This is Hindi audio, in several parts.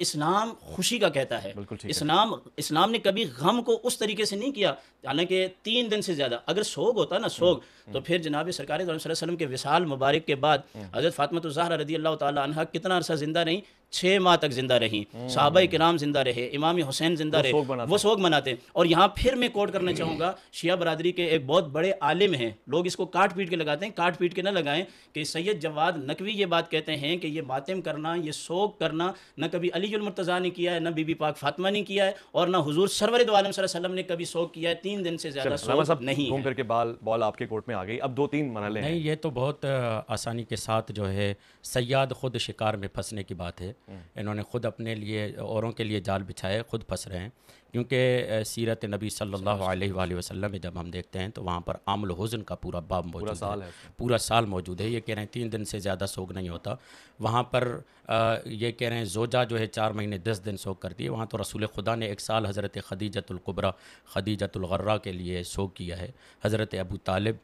इस्लाम खुशी का कहता है इस्लाम इस्लाम ने कभी गम को उस तरीके से नहीं किया हालांकि तीन दिन से ज़्यादा अगर सोग होता ना सोग हम्म, हम्म। तो फिर जनाब सरकार के विशाल मुबारक के बाद हम्म। हज़रत फ़ातमत जहर रदी अल्लाह तह कितना अरसा ज़िंदा नहीं छः माह तक जिंदा रहीं हम्म। साहबा के नाम जिंदा रहे इमाम हुसैन जिंदा रहे वो सोग मनाते हैं और यहाँ फिर मैं कोट करना चाहूँगा शिया बरदरी के एक बहुत बड़े आलिम हैं लोग इसको काट पीट के लगाते हैं काट पीट के ना लगाएं कि सैयद जवाद नकवी ये बात कहते हैं कि ये मातम करना ये शोक करना न कभी अली मुर्तज़ा ने किया है न बीबी पाक फातमा ने किया है और न हजूर सरवर आलम ने कभी शोक किया है तीन दिन से ज़्यादा नहीं घूम करके बाल बॉल आपके कोर्ट में आ गई अब दो तीन मरहले नहीं ये तो बहुत आसानी के साथ जो है सयाद ख़ुद शिकार में फंसने की बात है हम्म। इन्होंने खुद अपने लिए औरों के लिए जाल बिछाए खुद फंस रहे हैं क्योंकि सीरत नबी सल्लल्लाहु अलैहि वसल्लम में जब हम देखते हैं तो वहाँ पर आमल हुजन का पूरा बाब मौजूद पूरा साल है पूरा साल मौजूद है ये कह रहे हैं तीन दिन से ज़्यादा सोग नहीं होता वहाँ पर आ, ये कह रहे हैं जोजा जो है चार महीने दस दिन सोग करती है वहाँ तो रसूल खुदा ने एक साल हज़रत खदीजतुल्कुबरा खदीजतुल्गर्रा के लिए सोग किया है हज़रत अबू तालिब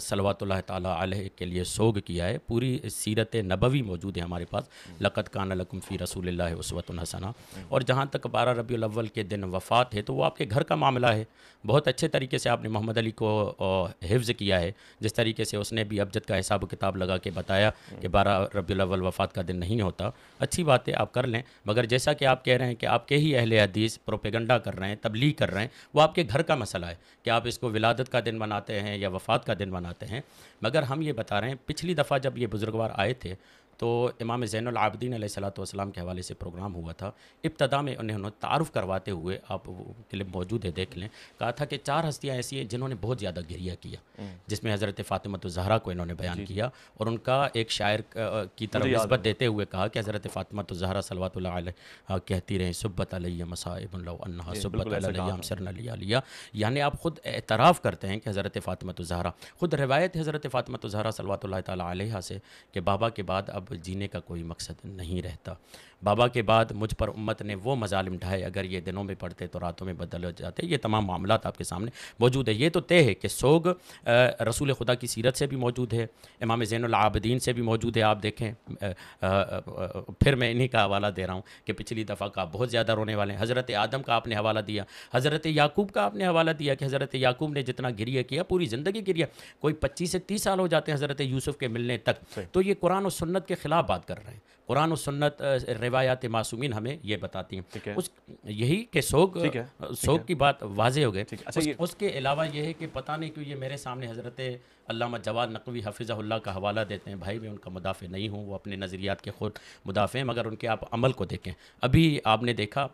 सलवात ताली के लिए सोग किया है पूरी सीरत नबवी मौजूद है हमारे पास हम्म। लक़त कान लकुम फ़ी रसूल उसवत हसना हम्म। और जहाँ तक बारह रबी अव्वल के दिन वफ़ात है तो वो आपके घर का मामला है बहुत अच्छे तरीके से आपने मोहम्मद अली को हिफ्ज़ किया है जिस तरीके से उसने भी अबजद का हिसाब किताब लगा के बताया हम्म। कि बारह रबी अव्वल वफ़ात का दिन नहीं होता अच्छी बात है आप कर लें मगर जैसा कि आप कह रहे हैं कि आपके ही अहल हदीस प्रोपेगंडा कर रहे हैं तबलीग कर रहे हैं वो आपके घर का मसला है कि आप इसको विलादत का दिन मनाते हैं या वफ़ात का दिन मनाते हैं मगर हम ये बता रहे हैं पिछली दफ़ा जब ये बुज़ुर्गवार आए थे तो इमाम ज़ैनआबदीन सलाम के हवाले से प्रोग्राम हुआ था इब्तदा में उन्हें उन्होंने तारफ़ करवाते हुए आप के लिए मौजूद है देख लें कहा था कि चार हस्तियाँ ऐसी हैं जिन्होंने बहुत ज़्यादा गिरिया किया हम्म। जिसमें हज़रत फ़ातिमत तो जहरा को इन्होंने बयान किया और उनका एक शायर की तरफ नस्बत देते हुए कहा कि हज़रत फ़ातिमत तो जहरा सलवात कहती रहें सुब्बत मसाइबा यानी आप ख़ुद एतराफ़ करते हैं कि हज़रत फ़ातिमत तो जहरा ख़ुद रवायत हज़रत फ़ातिमत जहरा सलवात से कि बाबा के बाद अब अब जीने का कोई मकसद नहीं रहता बाबा के बाद मुझ पर उम्मत ने वो मजालिम ढाए अगर ये दिनों में पढ़ते तो रातों में बदल हो जाते ये तमाम मामला आपके सामने मौजूद है ये तो तय है कि सोग रसूल खुदा की सीरत से भी मौजूद है इमाम जैनआबदीन से भी मौजूद है आप देखें फिर मैं इन्हीं का हवाला दे रहा हूँ कि पिछली दफ़ा का बहुत ज़्यादा रोने वाले हैं हज़रत आदम का आपने हवाला दिया हज़रत याकूब का आपने हवाला दिया कि हज़रत याकूब ने जितना गिरिया किया पूरी ज़िंदगी गिरिया कोई पच्चीस से तीस साल हो जाते हैं हज़रत यूसुफ़ के मिलने तक तो ये कुरान और सुन्नत के ख़िलाफ़ बात कर रहे हैं कुरान और सुन्नत रवायात मासूमिन हमें ये बताती हैं उस यही के सोग सोग की बात वाज हो गए अच्छा उस, उसके अलावा यह है कि पता नहीं क्यों ये मेरे सामने हज़रत अल्लामा जवाद नकवी हफिज़ल्ला का हवाला देते हैं भाई मैं उनका मुदाफ़ नहीं हूँ वो अपने नज़रियात के खुद मुदाफ़े हैं मगर उनके आप अमल को देखें अभी आपने देखा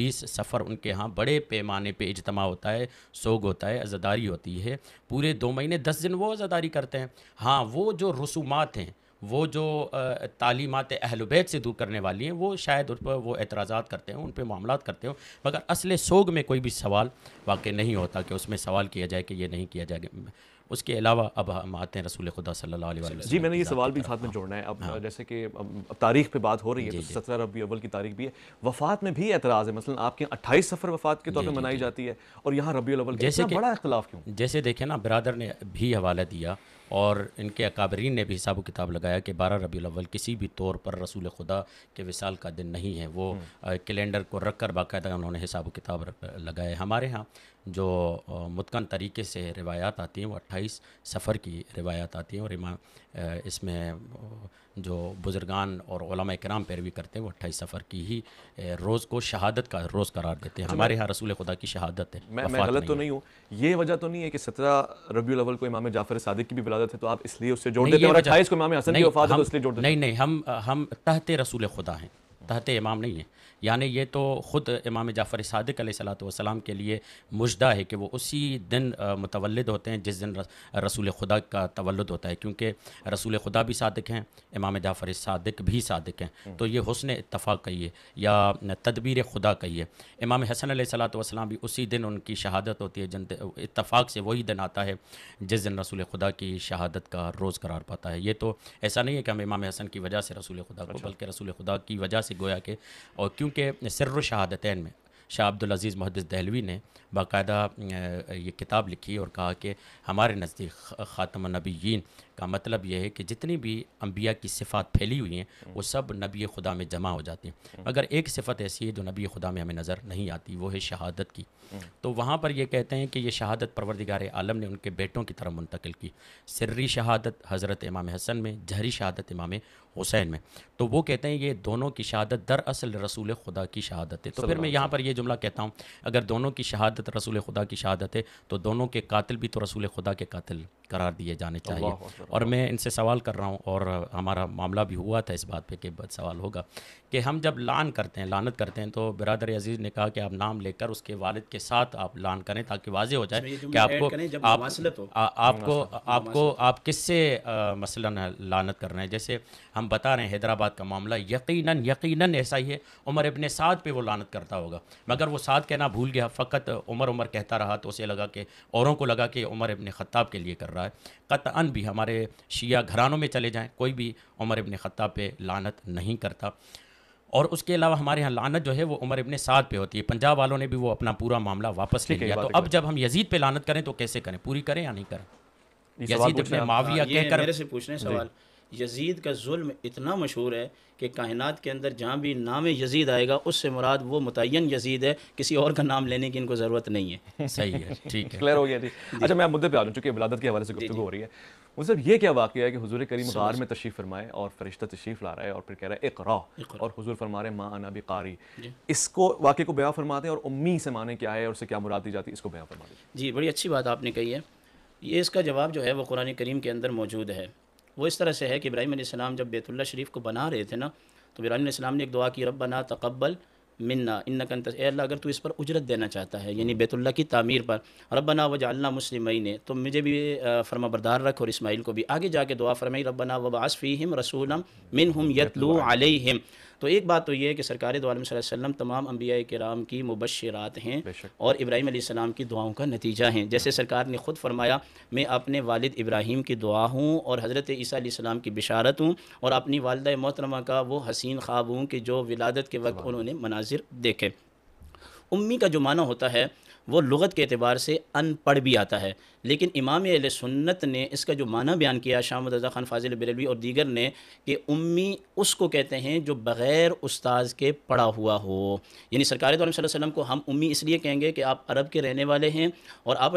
बीस सफ़र उनके यहाँ बड़े पैमाने पर इजतम होता है सोग होता है अज़ादारी होती है पूरे दो महीने दस दिन वो अज़ादारी करते हैं हाँ वो जो रसूमात हैं वो जो तालीमत अहलबैत से दूर करने वाली हैं वो शायद उन पर वो एतराज़ करते हैं उन पर मामला करते हैं मगर असल सोग में कोई भी सवाल वाकई नहीं होता कि उसमें सवाल किया जाए कि ये नहीं किया जाए उसके अलावा अब हम आते हैं रसूल खुदा सल्लल्लाहु अलैहि वसल्लम जी मैंने ये सवाल भी साथ में जोड़ना है अब हाँ। जैसे कि अब तारीख पे बात हो रही है तो सत्रह रबी अव्वल की तारीख भी है वफात में भी एतराज़ है मसलन आपके अट्ठाईस सफ़र वफात के तौर पर मनाई जाती है और यहाँ रबी अव्वल जैसे बड़ा इख्तलाफ क्यों जैसे देखें ना बरदर ने भी हवाला दिया और इनके अकाबरीन ने भी हिसाब किताब लगाया कि बारह रबी अव्वल किसी भी तौर पर रसूल खुदा के विसाल का दिन नहीं है वो हम्म। कैलेंडर को रख कर बाकायदा उन्होंने हिसाब किताब लगाए हमारे यहाँ जो मुतकन तरीके से रिवायात आती हैं वो अट्ठाईस सफ़र की रिवायात आती हैं और इमाम इसमें जो बुजुर्गान और कराम पैरवी करते हैं वो अट्ठाईस सफ़र की ही रोज़ को शहादत का रोज़ करार देते हैं हमारे यहाँ रसूल खुदा की शहादत है मैं, मैं गलत तो नहीं हूँ ये वजह तो नहीं है कि सत्रह रबी अवल को इमाम जाफर सादिक की भी विलादत है तो आप इसलिए उससे जोड़ देते हैं और को इमाम हसन की तो जोड़ नहीं नहीं हम हम तहते रसूल खुदा हैं तहते इमाम नहीं है यानी ये तो ख़ुद इमाम जाफ़र सदक सलाम के लिए मुजदा है कि वो उसी दिन मुतवलद होते हैं जिस दिन रसूल खुदा का तवलद होता है क्योंकि रसूल खुदा भी सदक हैं इमाम जाफ़र सदक भी सदक हैं हम्म। तो ये हसन इतफ़ाक़ कहिए या तदबीर खुदा कहिए इमाम हसन सलाम भी उसी दिन उनकी शहादत होती है जिन इतफ़ाक़ से वही दिन आता है जिस दिन रसूल खुदा की शहादत का रोज़ करार पाता है ये तो ऐसा नहीं है कि हम इमाम हसन की वजह से रसूल खुदा को अच्छा। बल्कि रसूल खुदा की वजह से गोया के और क्यों क्योंकि सर शहादतैन में शाह अब्दुल अज़ीज़ मुहदस दहलवी ने बाकायदा ये किताब लिखी और कहा कि हमारे नज़दीक ख़ातम नबीन का मतलब यह है कि जितनी भी अम्बिया की सिफ़ात फैली हुई हैं वो सब नबी खुदा में जमा हो जाती हैं अगर एक सिफ़त ऐसी है जो नबी खुदा में हमें नज़र नहीं आती वो है शहादत की तो वहाँ पर ये कहते हैं कि ये शहादत परवरदिगार आलम ने उनके बेटों की तरफ मुंतकिल की सर्री शहादत हज़रत इमाम हसन में जहरी शहादत इमाम हुसैन में तो वो कहते हैं ये दोनों की शहादत दरअसल रसूल खुदा की शहादत है तो फिर मैं यहाँ पर यह जुमला कहता हूँ अगर दोनों की शहादत रसूल खुदा की शहादत है तो दोनों के कातिल भी तो रसूल खुदा के कातिल करार दिए जाने चाहिए और मैं इनसे सवाल कर रहा हूँ और हमारा मामला भी हुआ था इस बात पे कि सवाल होगा कि हम जब लान करते हैं लानत करते हैं तो बरदर अजीज़ ने कहा कि आप नाम लेकर उसके वालिद के साथ आप लान करें ताकि वाजे हो जाए कि आपको आपको आपको आप किससे मसला लानत कर रहे हैं जैसे हम बता रहे हैं हैदराबाद का मामला यकीन यकीन ऐसा ही है उमर अबन साद पर वो लानत करता होगा मगर वो साद कहना भूल गया फ़कत उमर उमर कहता रहा तो उसे लगा कि औरों को लगा कि उमर इबन ख़ताब के लिए कर रहा है कतअन भी हमारे शिया घरानों में चले जाएँ कोई भी उमर इबन ख़त्ता पे लानत नहीं करता और उसके अलावा हमारे यहाँ लानत जो है वो उमर इबन साद पे होती है पंजाब वालों ने भी वो अपना पूरा मामला वापस ले लिया तो अब जब हम यजीद पे लानत करें तो कैसे करें पूरी करें या नहीं करें यजीद इबन माविया हाँ, कहकर मेरे से पूछने सवाल यजीद का जुल्म इतना मशहूर है कि कायनात के अंदर जहाँ भी नाम यजीद आएगा उससे मुराद वो मुतन यजीद है किसी और का नाम लेने की इनको ज़रूरत नहीं है सही है ठीक है क्लियर हो गया जी अच्छा मैं आप मुद्दे पे आ जाऊँ चूँकि विलादत के हवाले से गुफ्तु हो रही है मुझसे ये क्या वाक़ है कि हजूर करीम गार में तशरीफ़ फरमाए और फरिश्ता तशरीफ़ ला रहा है और फिर कह रहा है इकरा और हजूर फरमा रहे माँ अनाबी कारी इसको वाक्य को बया फरमाते हैं और उम्मी से माने क्या है और उससे क्या मुराद दी जाती है इसको फरमा फरमाते जी बड़ी अच्छी बात आपने कही है ये इसका जवाब जो है वो कुरान करीम के अंदर मौजूद है वो इस तरह से है कि इब्राहिम सलाम जब बेतुल्ला शरीफ को बना रहे थे ना तो इब्राहिम आसमाम ने एक दुआ की रब ना तकबल मिन्ना इन्ना कंत अल्लाह अगर तू इस पर उजरत देना चाहता है यानी बेतुल्ला की तामीर पर रबना अल्ला मुस्लिमई ने तो मुझे भी फर्मा बरदार रख और इसमाइल को भी आगे जाके दुआ फरमाई रबना हम रसूलम मिन हम यतलू आलहिम तो एक बात तो यह है कि सरकार दो वसल्लम तमाम अम्बिया कराम की मुबशरात हैं और इब्राहिम सलाम की दुआओं का नतीजा हैं जैसे सरकार ने ख़ुद फरमाया मैं अपने वालद इब्राहिम की दुआ हूँ और हज़रत ईसा सलाम की बिशारत हूँ और अपनी वालदा मोहतरमा का वो हसीन ख्वाब हूँ कि जो विलादत के वक्त उन्होंने मनाजिर देखे उम्मी का जो माना होता है वो लगत के अतबार से अनपढ़ भी आता है लेकिन इमाम अल सुन्नत ने इसका जो माना बयान किया शाम रज़ा ख़ान फाजिल बरेलवी और दीगर ने कि उम्मी उसको कहते हैं जो बग़ैर उस्ताद के पढ़ा हुआ हो यानी सरकार तो वसम को हम उम्मी इसलिए कहेंगे कि आप अरब के रहने वाले हैं और आप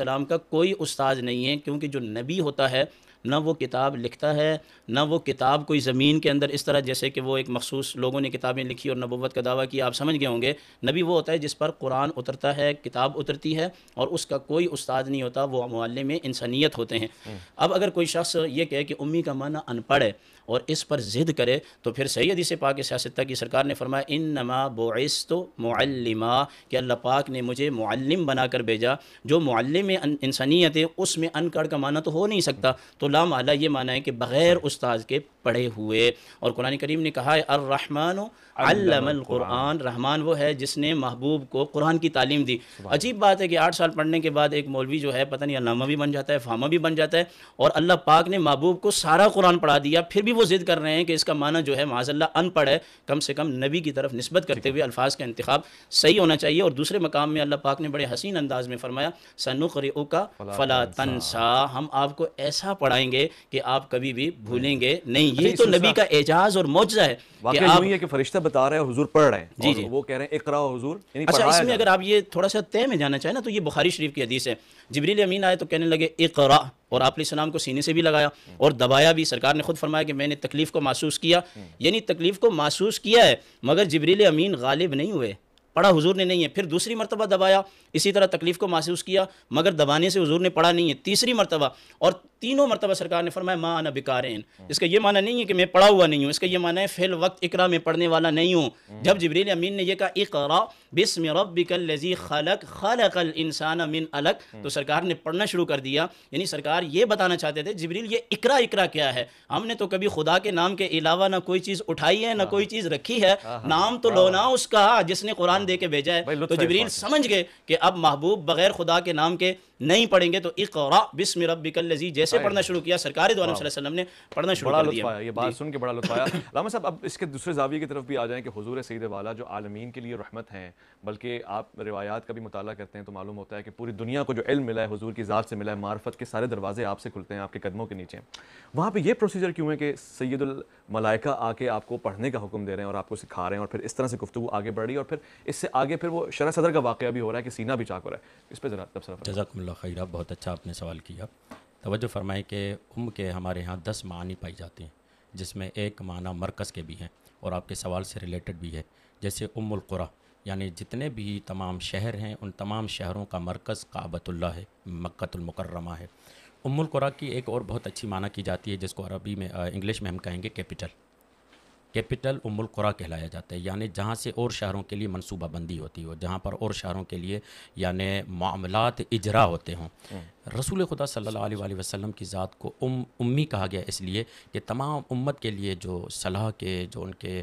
सलाम का कोई उस्ताद नहीं है क्योंकि जो नबी होता है ना वो किताब लिखता है ना वो किताब कोई ज़मीन के अंदर इस तरह जैसे कि वो एक मखसूस लोगों ने किताबें लिखी और नबूत का दावा किया आप समझ गए होंगे नबी वो होता है जिस पर कुरान उतरता है किताब उतरती है और उसका कोई उस्ताद नहीं होता वो मोहल्ले में इंसानियत होते हैं हम्म। अब अगर कोई शख्स ये कहे कि उम्मी का माना अनपढ़ है और इस पर ज़िद करे तो फिर सैद से पाक सियासत की सरकार ने फरमाया इन नमा बोस तो मल्लिमा कि अल्लाह पाक ने मुझे बना कर भेजा जो मल्लम इंसानियत है उसमें अनकड़ का माना तो हो नहीं सकता तो लाम आला ये माना है कि बग़ैर उस्ताद के पढ़े हुए और कुरान करीम ने कहा है अर्रहमान अलमकुरान रहमान वो है जिसने महबूब को कुरान की तालीम दी अजीब बात है कि आठ साल पढ़ने के बाद एक मौलवी जो है पता नहीं अल्लामा भी बन जाता है फामा भी बन जाता है और अल्लाह पाक ने महबूब को सारा कुरान पढ़ा दिया फिर भी वो वो ज़िद कर रहे हैं कि इसका माना जो है माजल्ला अनपढ़ है कम से कम नबी की तरफ नस्बत करते हुए अल्फाज का इंतखब सही होना चाहिए और दूसरे मकाम में अल्लाह पाक ने बड़े हसीन अंदाज में फरमाया सनुखरी का फला तनसा हम आपको ऐसा पढ़ाएंगे कि आप कभी भी भूलेंगे नहीं अच्छा, ये तो नबी का एजाज और मुआवजा है कि आप फरिश्ता बता रहे हैं पढ़ रहे हैं जी जी वो कह रहे हैं अच्छा इसमें अगर आप ये थोड़ा सा तय में जाना चाहें ना तो ये बुखारी शरीफ की हदीस है जबरील अमीन आए तो कहने लगे इकरा और आपने सलाम को सीने से भी लगाया और दबाया भी सरकार ने खुद फरमाया कि मैंने तकलीफ़ को महसूस किया हम्म। यानी तकलीफ़ को महसूस किया है मगर जबरील अमीन गालिब नहीं हुए पढ़ा हुजूर ने नहीं है फिर दूसरी मरतबा दबाया इसी तरह तकलीफ़ को महसूस किया मगर दबाने से हुजूर ने पढ़ा नहीं है तीसरी मरतबा और तीनों मरतबा सरकार ने फरमाया माँ ना बिकारेन इसका ये माना नहीं है कि मैं पढ़ा हुआ नहीं हूँ इसका ये माना है फ़िल वक्त इकरा में पढ़ने वाला नहीं हूँ जब जबरील अमीन ने यह कहा इकरा बिसम रबिकल लजी खलक खलक इंसान मिन अलग तो सरकार ने पढ़ना शुरू कर दिया यानी सरकार ये बताना चाहते थे जबरील ये इकरा इकरा क्या है हमने तो कभी खुदा के नाम के अलावा ना कोई चीज़ उठाई है ना हाँ। कोई चीज़ रखी है हाँ, हाँ। नाम तो लो ना उसका जिसने कुरान कुरान दे के भेजा है तो जबरील समझ गए कि अब महबूब बगैर खुदा के नाम के नहीं पढ़ेंगे तो इकरा बिस्म रबिकल्लजी जैसे हाँ, पढ़ना शुरू किया सरकार दो हाँ। वसल्लम ने पढ़ना शुरू कर दिया ये बात सुन के बड़ा लुत्फ आया लामा साहब अब इसके दूसरे जाविये की तरफ भी आ जाए कि हजूर सईद वाला जो आलमीन के लिए रहमत हैं बल्कि आप रिवायात का भी मुताला करते हैं तो मालूम होता है कि पूरी दुनिया को जो इल्म मिला है हजूर की ज़ात से मिला है मार्फत के सारे दरवाजे आपसे खुलते हैं आपके कदमों के नीचे वहाँ पर यह प्रोसीजर क्यों है कि सैदुल मलाइका आके आपको पढ़ने का हुक्म दे रहे हैं और आपको सिखा रहे हैं और फिर इस तरह से गुफ्तु आगे बढ़ रही है और फिर इससे आगे फिर वो शरा सदर का वाक़ भी हो रहा है कि सीना भी चाक हो रहा है इस पर ज़रा तबसरा खैरा बहुत अच्छा आपने सवाल किया तोज्जो फरमाएँ कि उम के हमारे यहाँ दस मानी पाई जाती हैं जिसमें एक माना मरकज़ के भी हैं और आपके सवाल से रिलेटेड भी है जैसे उमुलकुरा यानी जितने भी तमाम शहर हैं उन तमाम शहरों का मरकज़ काबतुल्ला है मक्तुलमकरमा है उमुलकुरा की एक और बहुत अच्छी माना की जाती है जिसको अरबी में इंग्लिश में हम कहेंगे कैपिटल कैपिटल उमुल कुरा कहलाया जाता है यानी जहाँ से और शहरों के लिए मनसूबाबंदी होती हो जहाँ पर और शहरों के लिए यानि मामलात इजरा होते हों हम्म। रसूल खुदा सल्ला वसम की ज़ात को उम उम्मी कहा गया इसलिए कि तमाम उम्मत के लिए जो सलाह के जो उनके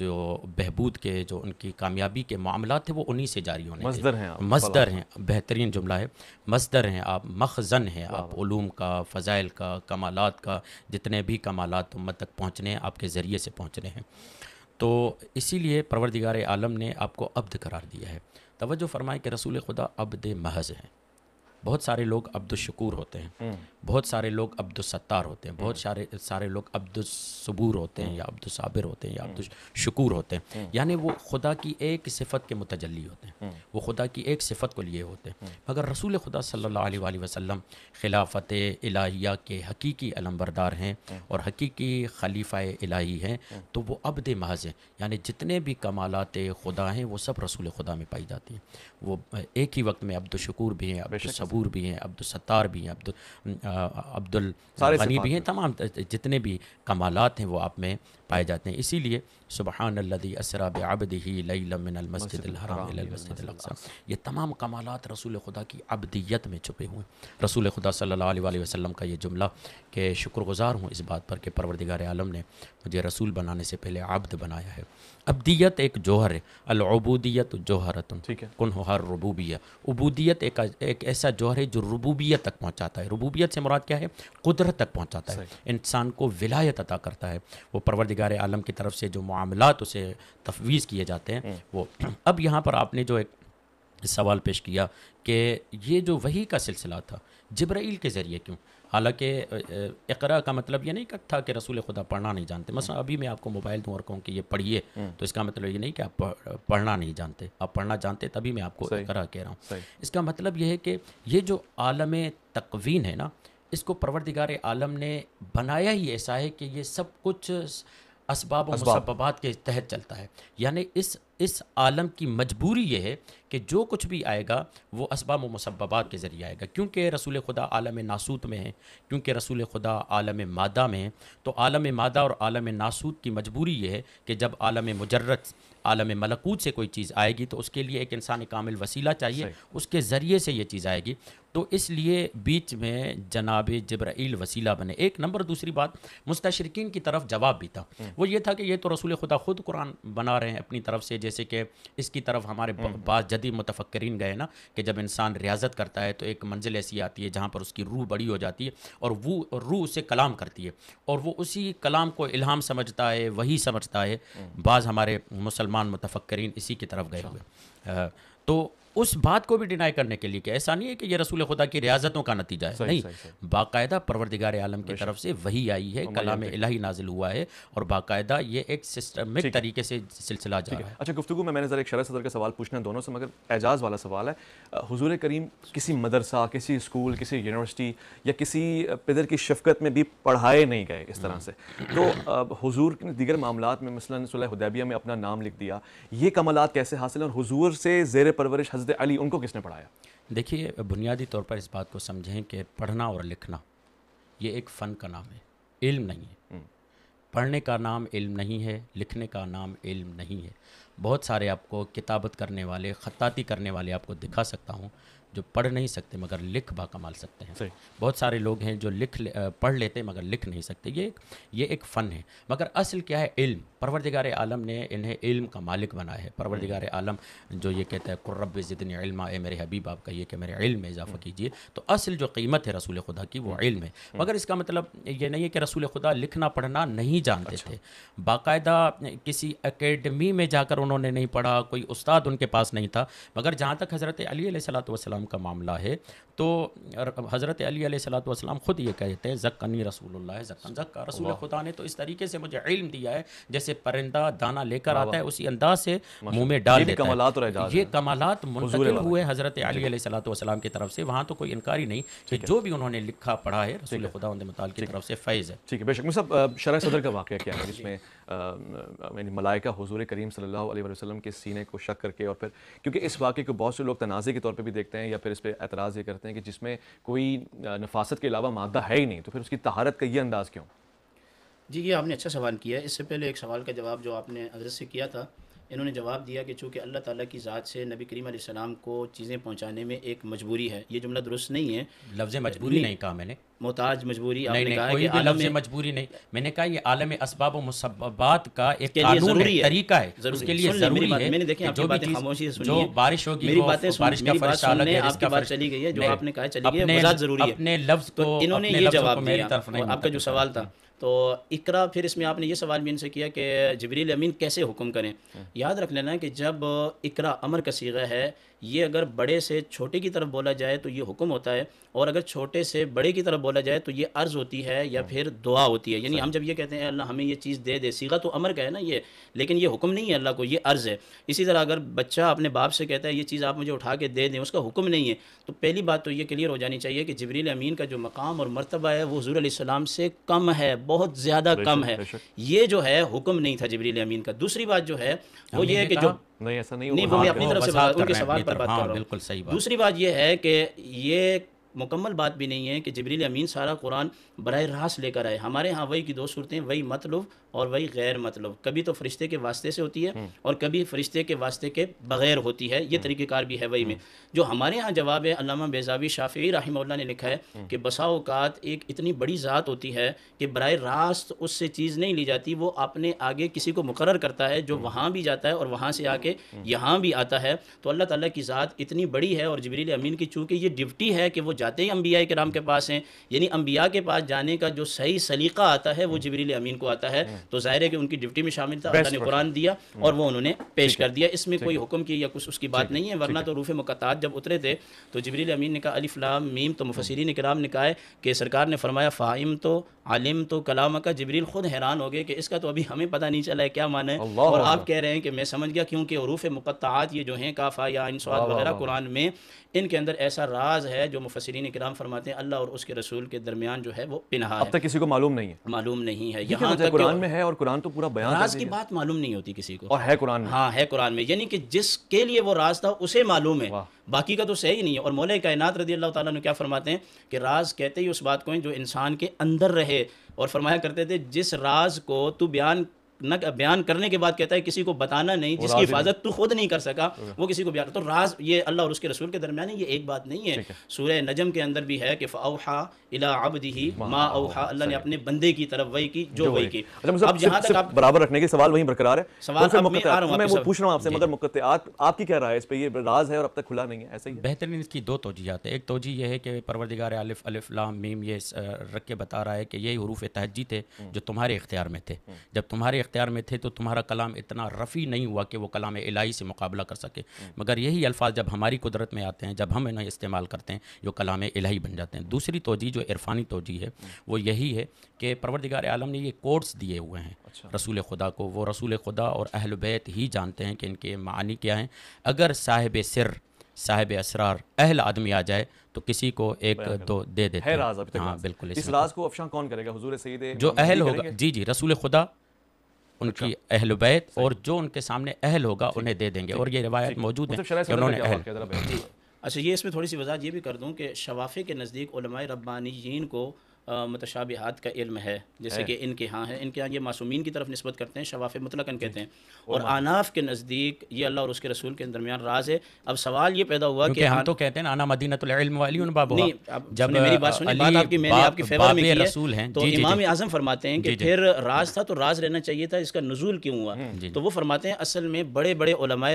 जो बहबूद के जो उनकी कामयाबी के मामला थे वो उन्हीं से जारी होने मजदर हैं मजदर हैं बेहतरीन जुमला है मजदर हैं आप मखजन हैं आप ूम का फ़ज़ाइल का कमालत का जितने भी कमालत उम्मत तक पहुँचने आपके ज़रिए से पहुँचने वाले हैं तो इसीलिए परवरदिगार आलम ने आपको अब्द करार दिया है तोज्जो फरमाए कि रसूल खुदा अब्द महज हैं बहुत सारे लोग अब्दुलशकूर हम्म। होते हैं बहुत सारे लोग अब्दुलसत्तार होते हैं बहुत सारे सारे लोग अब्दुलसबूर होते हैं या हम्म। अब्दुलसाबिर होते हैं या हम्म। अब्दुलशकूर होते हैं यानी वो खुदा की एक सिफत के मुतजली होते हैं वो खुदा की एक सिफत को लिए होते हैं मगर रसूल खुदा सल्ला वसलम खिलाफत इलाहिया के हकीकी अलमबरदार हैं और हकीकी खलीफ़ा इलाही हैं तो वो अबद महज हैं यानी जितने भी कमालत खुदा हैं वो सब रसूल खुदा में पाई जाती हैं वो एक ही वक्त में अब्दुलशकूर भी हैं अब्दुल कपूर भी हैं अब्दुलसत्तार भी हैं अब्दुल अब्दुल भी हैं तमाम जितने भी कमालत हैं वो आप में पाए जाते हैं इसीलिए सुबहान अल्लदी असरा बबदही ये तमाम कमालत रसूल खुदा की अबदियत में छुपे हुए हैं रसूल खुदा सल्ला वसलम का ये जुमला कि शुक्रगुज़ार हूँ इस बात पर कि परवरदिगार आलम ने मुझे रसूल बनाने से पहले आब्द बनाया है अबदियत एक जोहर है अलबूदियत है कन हर रबूबिया अबूदियत एक, एक ऐसा जोहर है जो रबूबियत तक पहुँचाता है रबूबियत से मुराद क्या है कुदरत तक पहुँचाता है इंसान को विलायत अता करता है वो परवरदिगार परवरदिगार आलम की तरफ से जो मामलात उसे तफवीज़ किए जाते हैं हम्म। वो अब यहाँ पर आपने जो एक सवाल पेश किया कि ये जो वही का सिलसिला था जब्राइल के ज़रिए क्यों हालांकि इकरा का मतलब ये नहीं था कि रसूल खुदा पढ़ना नहीं जानते हम्म। मसल अभी मैं आपको मोबाइल दूँ और कहूँ कि ये पढ़िए हम्म। तो इसका मतलब ये नहीं कि आप पढ़ना नहीं जानते आप पढ़ना जानते तभी मैं आपको इकरा कह रहा हूँ इसका मतलब ये है कि ये जो आलम तकवीन है ना इसको परवरदिगार आलम ने बनाया ही ऐसा है कि ये सब कुछ इसबाब मुसबात के तहत चलता है यानी इस इस आलम की मजबूरी यह है कि जो कुछ भी आएगा वो इसबाब मुसबात के ज़रिए आएगा क्योंकि रसूल खुदा आलम नासूत में है क्योंकि रसूल खुदा आलम मादा में है तो आलम मादा और आलम नासूत की मजबूरी यह है कि जब आलम मुजरत आलम मलकूत से कोई चीज़ आएगी तो उसके लिए एक इंसान कामिल वसीला चाहिए उसके ज़रिए से ये चीज़ आएगी तो इसलिए बीच में जनाब जब्राइल वसीला बने एक नंबर दूसरी बात मुस्तशरकिन की तरफ जवाब भी था हम्म। वो ये था कि ये तो रसूल खुदा खुद कुरान बना रहे हैं अपनी तरफ से जैसे कि इसकी तरफ हमारे हम्म। बाद जदी मुतफ़क्रीन गए ना कि जब इंसान रियाजत करता है तो एक मंजिल ऐसी आती है जहाँ पर उसकी रूह बड़ी हो जाती है और वो रूह उसे कलाम करती है और वो उसी कलाम को इल्हाम समझता है वही समझता है हम्म। बाज़ हमारे मुसलमान मुसलमान मुतफ़क्रीन इसी की तरफ गए अच्छा। हुए तो उस बात को भी डिनाई करने के लिए कि ऐसा नहीं है कि ये रसूल खुदा की रियाजतों का नतीजा है नहीं बाकायदा परवरदिगार आलम की तरफ से वही आई है कलाम इलाही नाजिल हुआ है और बाकायदा ये एक सिस्टमिक तरीके से सिलसिला जा रहा है अच्छा गुफ्तु में मैंने एक शरह सदर का सवाल पूछना दोनों से मगर एजाज़ वाला सवाल है हजूर करीम किसी मदरसा किसी स्कूल किसी यूनिवर्सिटी या किसी पिदर की शफकत में भी पढ़ाए नहीं गए इस तरह हम्म। से तो हजूर ने दीगर मामला में मसला सुलह उदैबिया में अपना नाम लिख दिया ये कमलात कैसे हासिल और हजूर से जेर परवरिश हजरत अली उनको किसने पढ़ाया देखिए बुनियादी तौर पर इस बात को समझें कि पढ़ना और लिखना ये एक फ़न का नाम है इल्म नहीं है हम्म। पढ़ने का नाम इल्म नहीं है लिखने का नाम इल्म नहीं है बहुत सारे आपको किताबत करने वाले ख़ताती करने वाले आपको दिखा सकता हूँ जो पढ़ नहीं सकते मगर लिख बा कमाल सकते हैं बहुत सारे लोग हैं जो लिख ले, पढ़ लेते मगर लिख नहीं सकते ये ये एक फ़न है मगर असल क्या है इल्म परवरदिगार आलम ने इन्हें इल्म का मालिक बनाया है परवरदिगार हम्म। आलम जो ये कहता है कुर्रब ज़िदन इल्मा ए मेरे हबीब आप कहिए कि मेरे इल्म में इजाफा हम्म। कीजिए तो असल जो कीमत है रसूल खुदा की वो इल्म है हम्म। मगर इसका मतलब ये नहीं है कि रसूल खुदा लिखना पढ़ना नहीं जानते अच्छा। थे बाकायदा किसी अकेडमी में जाकर उन्होंने नहीं पढ़ा कोई उस्ताद उनके पास नहीं था मगर जहाँ तक हज़रत अली सलात वसलाम का मामला है तो हज़रत अली सलाम ख़ुद ये कहते हैं जक्कनी रसूल जक्कन जक्का रसूल खुदा ने तो इस तरीके से मुझे इल्म दिया है जैसे परिंदा दाना लेकर आता है उसी अंदाज से मुंह में डाल देता कमालात है ये कमालात मंजूर हुए हज़रत अली सलाम की तरफ से वहाँ तो कोई इनकार ही नहीं कि जो भी उन्होंने लिखा पढ़ा है रसूल खुदा मताल की तरफ से फ़ैज़ है ठीक है बेशक मुझे शरा सदर का वाक़ क्या है जिसमें मलाइका हजूर करीम सल्ला वसलम के सीने को शक करके और फिर क्योंकि इस वाक़े को बहुत से लोग तनाज़े के तौर पर भी देखते हैं या फिर इस पर एतराज़ ये करते हैं कि जिसमें कोई नफासत के अलावा मादा है ही नहीं तो फिर उसकी तहारत का ये अंदाज़ क्यों जी ये आपने अच्छा सवाल किया इससे पहले एक सवाल का जवाब जो आपने हजरत से किया था इन्होंने जवाब दिया कि चूँकि अल्लाह ताला की ज़ात से नबी करीम सलाम को चीज़ें पहुँचाने में एक मजबूरी है ये जुमला दुरुस्त नहीं है लफ्ज़ मजबूरी नहीं कहा मैंने मोहताज मजबूरी नहीं, नहीं, कहा कोई लफ्ज़ मजबूरी नहीं मैंने कहा ये आलम असबाब मुसबात का एक कानून है तरीका है उसके लिए ज़रूरी है मैंने देखिए जो भी खामोशी जो बारिश होगी मेरी बातें बारिश का फर्श अलग है आपकी बात चली गई है जो आपने कहा चली गई है ज़रूरी है अपने लफ्ज़ तो को इन्होंने ये जवाब दिया आपका जो सवाल था तो इकरा फिर इसमें आपने ये सवाल भी इनसे किया कि जबरील अमीन कैसे हुक्म करें हाँ। याद रख लेना कि जब इकरा अमर का सीगा है ये अगर बड़े से छोटे की तरफ बोला जाए तो ये हुक्म होता है और अगर छोटे से बड़े की तरफ बोला जाए तो ये अर्ज़ होती है या हाँ। फिर दुआ होती है यानी हम जब ये कहते हैं अल्लाह हमें ये चीज़ दे दे सीधा तो अमर का है ना ये लेकिन ये हुक्म नहीं है अल्लाह को ये अर्ज़ है इसी तरह अगर बच्चा अपने बाप से कहता है ये चीज़ आप मुझे उठा के दे दें उसका हुक्म नहीं है तो पहली बात तो ये क्लियर हो जानी चाहिए कि जबरील अमीन का जो मकाम और मरतबा है वो हजूर आसमाम से कम है बहुत ज़्यादा कम है ये जो है हुक्म नहीं था जबरील अमीन का दूसरी बात जो है वो ये है कि जो नहीं ऐसा नहीं नहीं वो मैं हाँ, अपनी हाँ, तरफ से हाँ बात उनके सवाल पर बात कर रहा हूँ बिल्कुल सही बात दूसरी बात यह है कि ये मुकम्मल बात भी नहीं है कि जबरील अमीन सारा कुरान बरह रास्त लेकर आए हमारे यहाँ वही की दो सूरतें वही मतलब और वही गैर मतलब कभी तो फरिश्ते के वास्ते से होती है हम्म। और कभी फरिश्ते के वास्ते के बग़ैर होती है ये हम्म। तरीक़ेकार भी है वही में हम्म। जो हमारे यहाँ जवाब है अलामा बेजावी शाफ़ी रही ने लिखा है कि बसाओक़ात एक इतनी बड़ी ज़ात होती है कि बर रास्त उससे चीज़ नहीं ली जाती वो अपने आगे किसी को मुकर करता है जो वहाँ भी जाता है और वहाँ से आके यहाँ भी आता है तो अल्लाह ताली की ज़ात इतनी बड़ी है और जबरील अमीन की चूँकि ये डिप्टी है कि वो जाते ही अम्बिया कराम के पास हैं यानी अम्बिया के पास जाने का जो सही सलीका आता है वो जबरील अमीन को आता है तो जाहिर है कि उनकी ड्यूटी में शामिल था अल्लाह ने कुरान दिया और वो उन्होंने पेश कर दिया इसमें कोई हुक्म की या कुछ उसकी बात नहीं है वरना तो रूफ़ मुकतात जब उतरे थे तो जबरील अमीन ने कहा अलिफ्लाम मीम तो मुफसरीन कराम ने कहा कि सरकार ने फरमाया फ़ाइम तो आलिम तो कलाम का जबरील ख़ुद हैरान हो गए कि इसका तो अभी हमें पता नहीं चला है क्या माना है और आप कह रहे हैं कि मैं समझ गया क्योंकि रूफ़ मुकतात ये जो हैं काफ़ा या इंसात वगैरह कुरान में इनके अंदर ऐसा राज है जो मुफसर मुफसरिन कराम फरमाते हैं अल्लाह और उसके रसूल के दरमियान जो है वो पिनहा अब तक किसी को मालूम नहीं है मालूम नहीं है यहाँ तक कुरान में है और कुरान तो पूरा बयान राज की बात मालूम नहीं होती किसी को और है कुरान में हाँ है कुरान में यानी कि जिसके लिए वो राज था उसे मालूम है बाकी का तो सही नहीं है और मोले कायनात रदी अल्लाह ताला ने क्या फरमाते हैं कि राज कहते ही उस बात को जो इंसान के अंदर रहे और फरमाया करते थे जिस राज को तू बयान न बयान करने के बाद कहता है किसी को बताना नहीं जिसकी हिफाजत तू खुद नहीं कर सका वो किसी को बयान तो राज ये अल्लाह और उसके रसूल के दरमियान ये एक बात नहीं है सूर नजम के अंदर भी है कि फ़ाहा इला अबदही मा अवहा अल्लाह ने अपने बंदे की तरफ वही की जो वही की अच्छा, अब जहाँ तक आप बराबर रखने के सवाल वहीं बरकरार है मैं आ रहा पूछ रहा हूँ आपसे मगर मुकत्यात आपकी क्या राय है इस पर ये राज है और अब तक खुला नहीं है ऐसा ही बेहतरीन इसकी दो तोजीहत है एक तोजी यह है कि परवरदिगार अलिफ अलिफ लाम मीम ये रख के बता रहा है कि यही हरूफ तहजी थे हम्म। जो तुम्हारे इख्तियार में थे हम्म। जब तुम्हारे इख्तियार में थे तो तुम्हारा कलाम इतना रफ़ी नहीं हुआ कि वो कलाम इलाही से मुकाबला कर सके मगर यही अल्फाज जब हमारी कुदरत में आते हैं जब हम इन्हें इस्तेमाल करते हैं जो कलाम इलाही बन जाते हैं दूसरी तोजी जो इरफानी तोजी है वो यही है कि परवरदिगार आलम ने ये कोर्स दिए हुए हैं अच्छा। रसूल खुदा को वो रसूल खुदा और अहल बैत ही जानते हैं कि इनके मानी क्या हैं अगर साहिब सिर साहिब असरार अहल आदमी आ जाए तो किसी को एक दो दे देते है तो हाँ बिल्कुल इस राज को अफशा कौन करेगा हुजूर सईद जो अहल होगा जी जी रसूल खुदा उनकी अच्छा। अहल बैत और जो उनके सामने अहल होगा उन्हें दे देंगे और ये रिवायत मौजूद है मतलब उन्होंने अहल अच्छा ये इसमें थोड़ी सी वजह ये भी कर दूँ कि शवाफ़े के नज़दीक रब्बानियन को हाथ का इल्म है जैसे कि इनके यहाँ है इनके यहाँ ये मासूमीन की तरफ नस्बत करते हैं शवाफ़ मतलकन कहते हैं और आनाफ के नज़दीक ये अल्लाह और उसके रसूल के दरमियान राज है अब सवाल ये पैदा हुआ कि हम तो कहते हैं आना मदीन वाली उन बाबू जब मेरी बात सुनी बात आपकी मैंने आपकी फेवर में रसूल हैं तो इमाम आज़म फरमाते हैं कि फिर राज था तो राज रहना चाहिए था इसका नजूल क्यों हुआ हम्म, तो वो फरमाते हैं असल में बड़े बड़े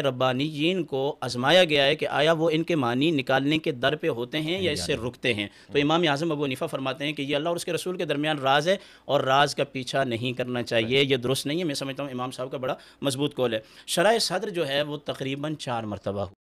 रब्बानी को आजमाया गया है कि आया वो इनके मानी निकालने के दर पे होते हैं या इससे रुकते हैं तो हम्म। इमाम आज़म अबू नफ़ा फरमाते हैं कि ये अल्लाह और उसके रसूल के दरमियान राज है और राज का पीछा नहीं करना चाहिए यह दुरुस्त नहीं है मैं समझता हूँ इमाम साहब का बड़ा मजबूत कौल है शराय सदर जो है वो तकरीबन चार मरतबा